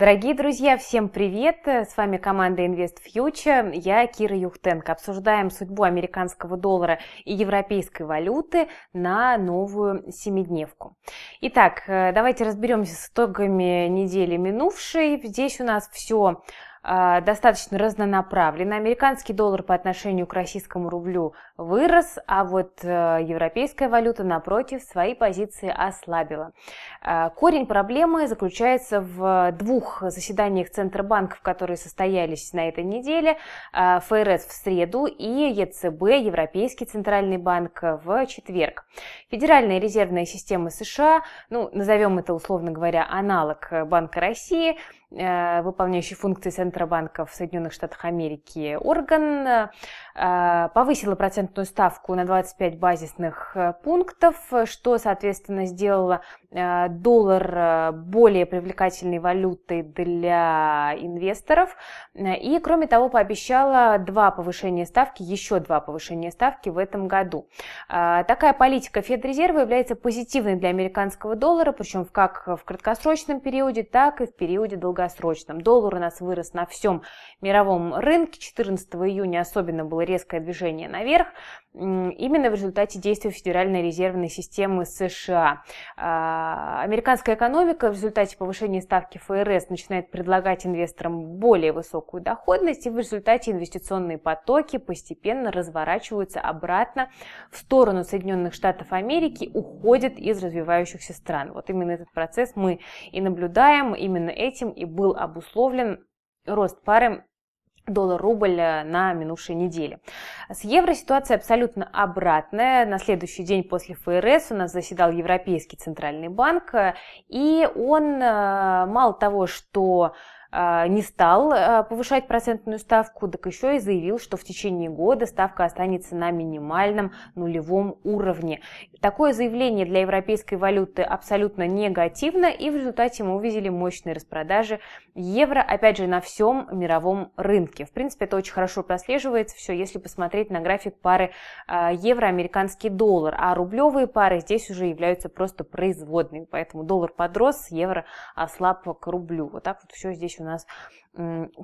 Дорогие друзья, всем привет! С вами команда Invest Future, я Кира Юхтенко. Обсуждаем судьбу американского доллара и европейской валюты на новую семидневку. Итак, э, давайте разберемся с итогами недели минувшей. Здесь у нас все а, достаточно разнонаправленно. Американский доллар по отношению к российскому рублю вырос, а вот э, европейская валюта, напротив, свои позиции ослабила. А, корень проблемы заключается в двух заседаниях Центробанков, которые состоялись на этой неделе. А, ФРС в среду и ЕЦБ, Европейский Центральный банк, в четверг. Федеральная резервная система США, ну, назовем это, условно говоря, аналог Банка России – Э, выполняющий функции центробанка в Соединенных Штатах Америки орган, Э, повысила процентную ставку на 25 базисных э, пунктов, что, соответственно, сделало э, доллар более привлекательной валютой для инвесторов. И, кроме того, пообещала два повышения ставки, еще два повышения ставки в этом году. Такая политика Федрезерва является позитивной для американского доллара, причем как в краткосрочном периоде, так и в периоде долгосрочном. Доллар у нас вырос на всем мировом рынке. 14 июня особенно было было резкое движение наверх именно в результате действий Федеральной резервной системы США. А, американская экономика в результате повышения ставки ФРС начинает предлагать инвесторам более высокую доходность, и в результате инвестиционные потоки постепенно разворачиваются обратно в сторону Соединенных Штатов Америки, уходят из развивающихся стран. Вот именно этот процесс мы и наблюдаем, именно этим и был обусловлен рост пары доллар-рубль э, на минувшей неделе. С евро ситуация абсолютно обратная. На следующий день после ФРС у нас заседал Европейский центральный банк, э, и он э, мало того, что а, не стал а, повышать процентную ставку, так еще и заявил, что в течение года ставка останется на минимальном нулевом уровне. Такое заявление для европейской валюты абсолютно негативно, и в результате мы увидели мощные распродажи евро, опять же, на всем мировом рынке. В принципе, это очень хорошо прослеживается все, если посмотреть на график пары а, евро-американский доллар, а рублевые пары здесь уже являются просто производными, поэтому доллар подрос, евро ослаб к рублю. Вот так вот все здесь у нас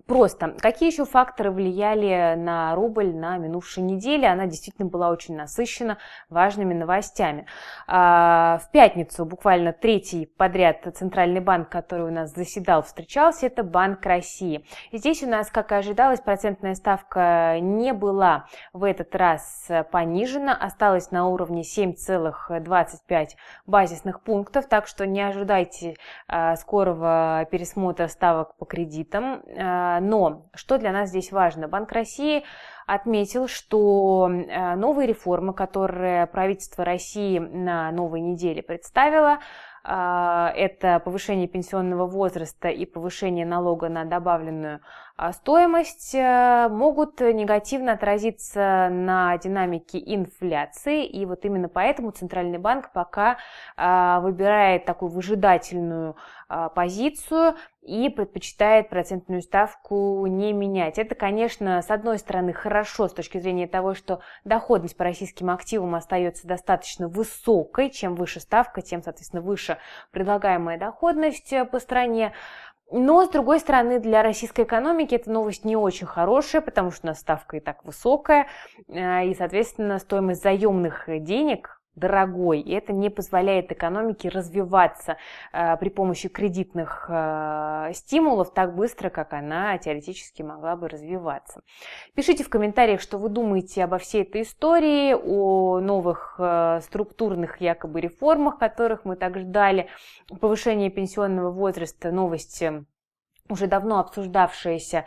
Просто, какие еще факторы влияли на рубль на минувшей неделе? Она действительно была очень насыщена важными новостями. А, в пятницу, буквально третий подряд, центральный банк, который у нас заседал, встречался, это Банк России. И здесь у нас, как и ожидалось, процентная ставка не была в этот раз понижена, осталась на уровне 7,25 базисных пунктов, так что не ожидайте а, скорого пересмотра ставок по кредитам а, но что для нас здесь важно? Банк России отметил, что а, новые реформы, которые правительство России на новой неделе представило, а, это повышение пенсионного возраста и повышение налога на добавленную а стоимость э, могут негативно отразиться на динамике инфляции, и вот именно поэтому Центральный банк пока э, выбирает такую выжидательную э, позицию и предпочитает процентную ставку не менять. Это, конечно, с одной стороны хорошо с точки зрения того, что доходность по российским активам остается достаточно высокой. Чем выше ставка, тем, соответственно, выше предлагаемая доходность по стране. Но, с другой стороны, для российской экономики эта новость не очень хорошая, потому что у нас ставка и так высокая, э, и, соответственно, стоимость заемных денег, дорогой, и это не позволяет экономике развиваться э, при помощи кредитных э, стимулов так быстро, как она теоретически могла бы развиваться. Пишите в комментариях, что вы думаете обо всей этой истории, о новых э, структурных якобы реформах, которых мы так ждали, повышение пенсионного возраста, новости э, уже давно обсуждавшиеся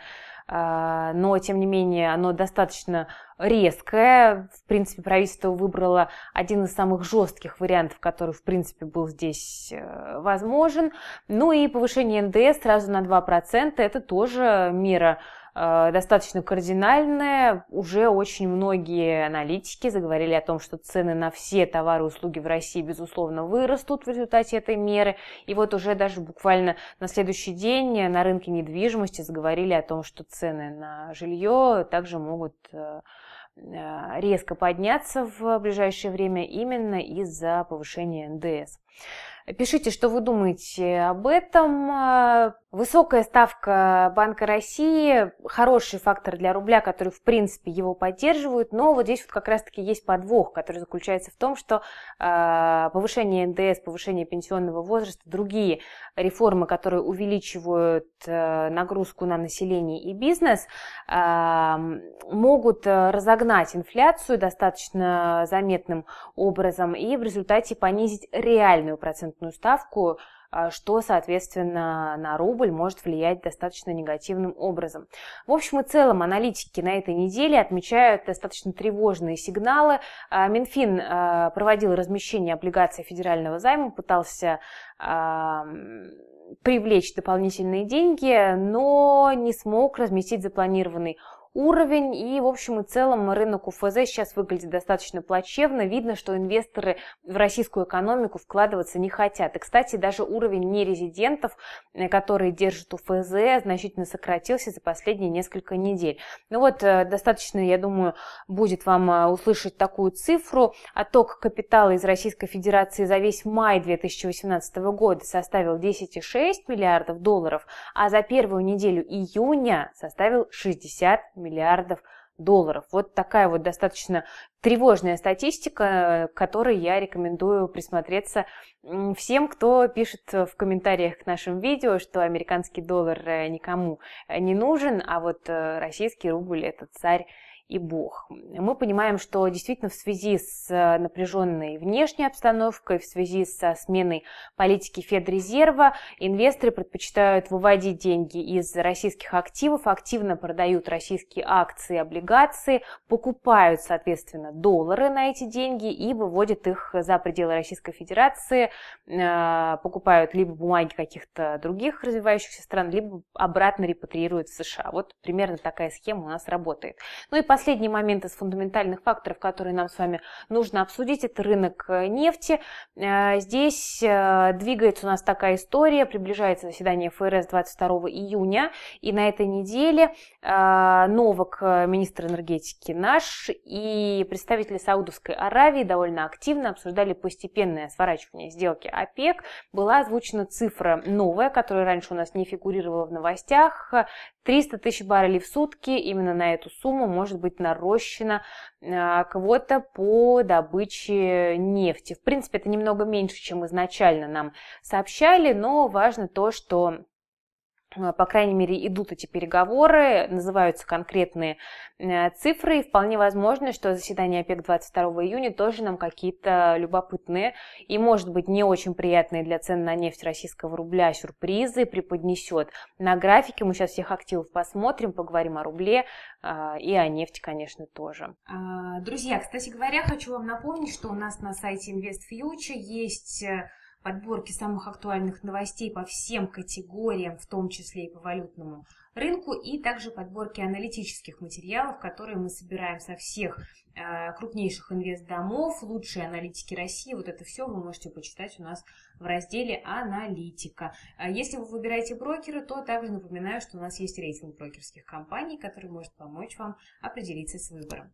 а, но, тем не менее, оно достаточно резкое. В принципе, правительство выбрало один из самых жестких вариантов, который, в принципе, был здесь э, возможен. Ну и повышение НДС сразу на 2% – это тоже мера Э, достаточно кардинальная. Уже очень многие аналитики заговорили о том, что цены на все товары и услуги в России, безусловно, вырастут в результате этой меры. И вот уже даже буквально на следующий день на рынке недвижимости заговорили о том, что цены на жилье также могут э, э, резко подняться в ближайшее время именно из-за повышения НДС. Пишите, что вы думаете об этом. Э, высокая ставка Банка России, хороший фактор для рубля, который, в принципе, его поддерживает, но вот здесь вот как раз-таки есть подвох, который заключается в том, что э, повышение НДС, повышение пенсионного возраста, другие реформы, которые увеличивают э, нагрузку на население и бизнес, э, могут э, разогнать инфляцию достаточно заметным образом и в результате понизить реальную процентную процентную ставку, а, что, соответственно, на рубль может влиять достаточно негативным образом. В общем и целом, аналитики на этой неделе отмечают достаточно тревожные сигналы. А, Минфин а, проводил размещение облигаций федерального займа, пытался привлечь дополнительные деньги, но не смог разместить запланированный уровень. И, в общем и целом, рынок УФЗ сейчас выглядит достаточно плачевно. Видно, что инвесторы в российскую экономику вкладываться не хотят. И, кстати, даже уровень нерезидентов, э, которые держат УФЗ, значительно сократился за последние несколько недель. Ну вот, э, достаточно, я думаю, будет вам э, услышать такую цифру. Отток капитала из Российской Федерации за весь май 2018 года составил 10,6 миллиардов долларов, а за первую неделю июня составил 60 миллиардов долларов. Вот такая вот достаточно тревожная статистика, которой я рекомендую присмотреться всем, кто пишет в комментариях к нашим видео, что американский доллар э, никому э, не нужен, а вот э, российский рубль – это царь и Бог. Мы понимаем, что действительно в связи с э, напряженной внешней обстановкой, в связи со сменой политики Федрезерва, инвесторы предпочитают выводить деньги из российских активов, активно продают российские акции, облигации, покупают, соответственно, доллары на эти деньги и выводят их за пределы Российской Федерации, э, покупают либо бумаги каких-то других развивающихся стран, либо обратно репатриируют в США. Вот примерно такая схема у нас работает. Ну и по последний момент из фундаментальных факторов, которые нам с вами нужно обсудить, это рынок э, нефти. Э, здесь э, двигается у нас такая история, приближается заседание ФРС 22 июня, и на этой неделе новок министр энергетики наш, и представители Саудовской Аравии довольно активно обсуждали постепенное сворачивание сделки ОПЕК. Была озвучена цифра новая, которая раньше у нас не фигурировала в новостях, 300 тысяч баррелей в сутки, именно на эту сумму может быть быть нарощена а, квота по добыче нефти. В принципе, это немного меньше, чем изначально нам сообщали, но важно то, что Э, по крайней мере, идут эти переговоры, называются конкретные э, цифры, и вполне возможно, что заседание ОПЕК 22 июня тоже нам какие-то любопытные и, может быть, не очень приятные для цен на нефть российского рубля сюрпризы преподнесет. На графике мы сейчас всех активов посмотрим, поговорим о рубле э, и о нефти, конечно, тоже. А, друзья, кстати говоря, хочу вам напомнить, что у нас на сайте InvestFuture есть подборки самых актуальных новостей по всем категориям, в том числе и по валютному, рынку и также подборки аналитических материалов, которые мы собираем со всех э, крупнейших инвестдомов, лучшие аналитики России. Вот это все вы можете почитать у нас в разделе «Аналитика». А если вы выбираете брокеры, то также напоминаю, что у нас есть рейтинг брокерских компаний, который может помочь вам определиться с выбором.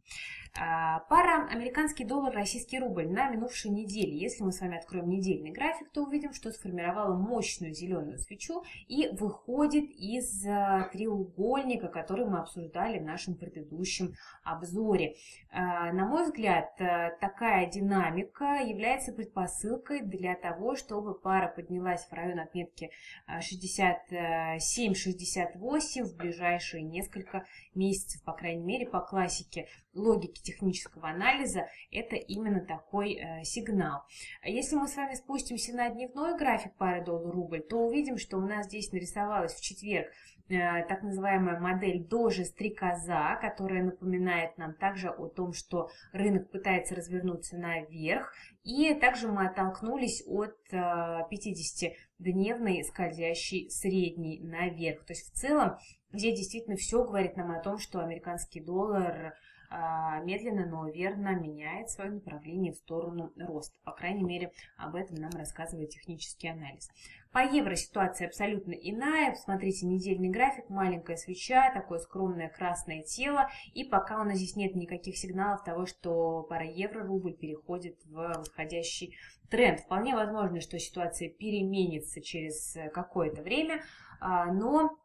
А, пара американский доллар, российский рубль на минувшей неделе. Если мы с вами откроем недельный график, то увидим, что сформировала мощную зеленую свечу и выходит из э, треугольника, который мы обсуждали в нашем предыдущем обзоре. Э, на мой взгляд, э, такая динамика является предпосылкой для того, чтобы пара поднялась в район отметки 67-68 э, в ближайшие несколько месяцев, по крайней мере, по классике логики технического анализа, это именно такой сигнал. Если мы с вами спустимся на дневной график пары доллар-рубль, то увидим, что у нас здесь нарисовалось в четверг Э, так называемая модель дожи стрекоза, которая напоминает нам также о том, что рынок пытается развернуться наверх, и также мы оттолкнулись от 50-дневной э, скользящей средней наверх. То есть в целом здесь действительно все говорит нам о том, что американский доллар а, медленно, но верно меняет свое направление в сторону роста. По крайней мере, об этом нам рассказывает технический анализ. По евро ситуация абсолютно иная. Смотрите, недельный график, маленькая свеча, такое скромное красное тело. И пока у нас здесь нет никаких сигналов того, что пара евро-рубль переходит в выходящий тренд. Вполне возможно, что ситуация переменится через какое-то время, а, но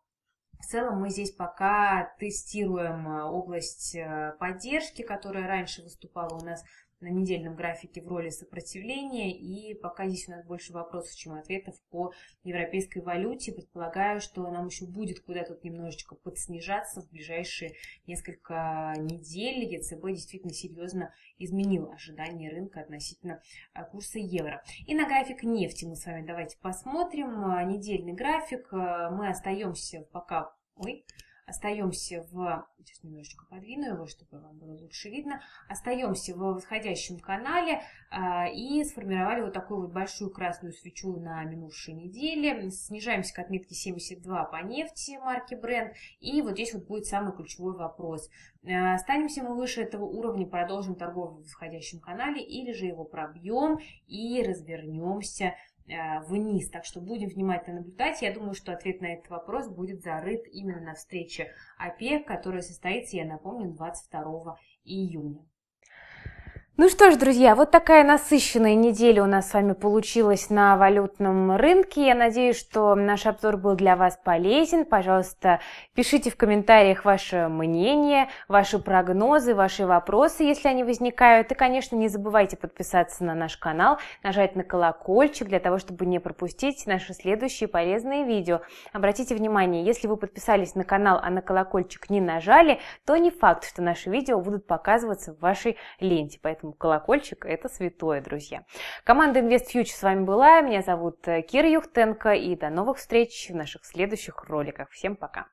в целом мы здесь пока тестируем э, область э, поддержки, которая раньше выступала у нас на недельном графике в роли сопротивления. И пока здесь у нас больше вопросов, чем ответов по европейской валюте. Предполагаю, что нам еще будет куда тут немножечко подснижаться в ближайшие несколько недель. ЕЦБ действительно серьезно изменил ожидания рынка относительно а, курса евро. И на график нефти мы с вами давайте посмотрим. А, недельный график. А, мы остаемся пока... Ой, остаемся в... Сейчас немножечко подвину его, чтобы вам было лучше видно. Остаемся в восходящем канале а, и сформировали вот такую вот большую красную свечу на минувшей неделе. Снижаемся к отметке 72 по нефти марки бренд И вот здесь вот будет самый ключевой вопрос. А, останемся мы выше этого уровня, продолжим торговлю в восходящем канале или же его пробьем и развернемся Э, вниз. Так что будем внимательно наблюдать. Я думаю, что ответ на этот вопрос будет зарыт именно на встрече ОПЕК, которая состоится, я напомню, 22 июня. Ну что ж, друзья, вот такая насыщенная неделя у нас с вами получилась на валютном рынке. Я надеюсь, что наш обзор был для вас полезен. Пожалуйста, пишите в комментариях ваше мнение, ваши прогнозы, ваши вопросы, если они возникают. И, конечно, не забывайте подписаться на наш канал, нажать на колокольчик для того, чтобы не пропустить наши следующие полезные видео. Обратите внимание, если вы подписались на канал, а на колокольчик не нажали, то не факт, что наши видео будут показываться в вашей ленте. Поэтому колокольчик – это святое, друзья. Команда Invest Future с вами была. Меня зовут э, Кира Юхтенко. И до новых встреч в наших следующих роликах. Всем пока!